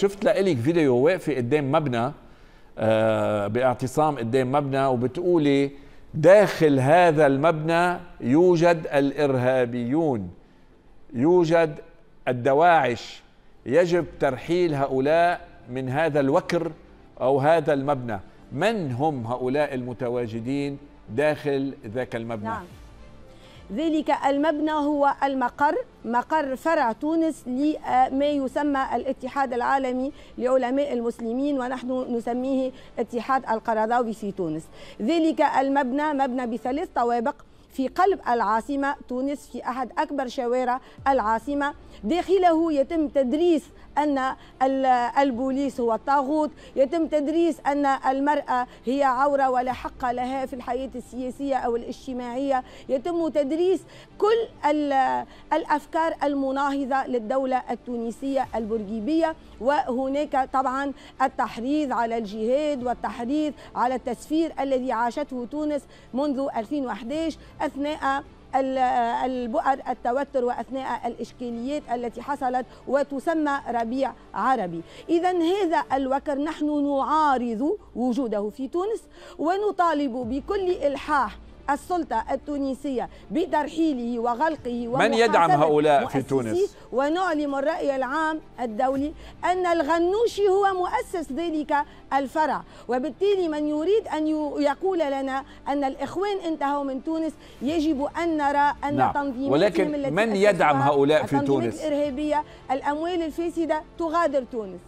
شفت لإلك فيديو واقفه قدام مبنى آه باعتصام قدام مبنى وبتقولي داخل هذا المبنى يوجد الارهابيون يوجد الدواعش يجب ترحيل هؤلاء من هذا الوكر او هذا المبنى من هم هؤلاء المتواجدين داخل ذاك المبنى نعم. ذلك المبنى هو المقر مقر فرع تونس لما آه، يسمى الاتحاد العالمي لعلماء المسلمين ونحن نسميه اتحاد القرضاوي في تونس ذلك المبنى مبنى بثلاث طوابق في قلب العاصمة تونس في أحد أكبر شوارع العاصمة داخله يتم تدريس أن البوليس هو الطاغوت يتم تدريس أن المرأة هي عورة ولا حق لها في الحياة السياسية أو الاجتماعية يتم تدريس كل الأفكار المناهضة للدولة التونسية البرجيبية وهناك طبعا التحريض على الجهاد والتحريض على التسفير الذي عاشته تونس منذ 2011 أثناء البؤر التوتر واثناء الاشكاليات التي حصلت وتسمى ربيع عربي اذا هذا الوكر نحن نعارض وجوده في تونس ونطالب بكل الحاح السلطة التونسية بترحيله وغلقه من يدعم هؤلاء في تونس ونعلم الرأي العام الدولي أن الغنوشي هو مؤسس ذلك الفرع وبالتالي من يريد أن يقول لنا أن الإخوان انتهوا من تونس يجب أن نرى أن نعم. تنظيماتهم ولكن من يدعم هؤلاء في تونس الإرهابية الأموال الفاسدة تغادر تونس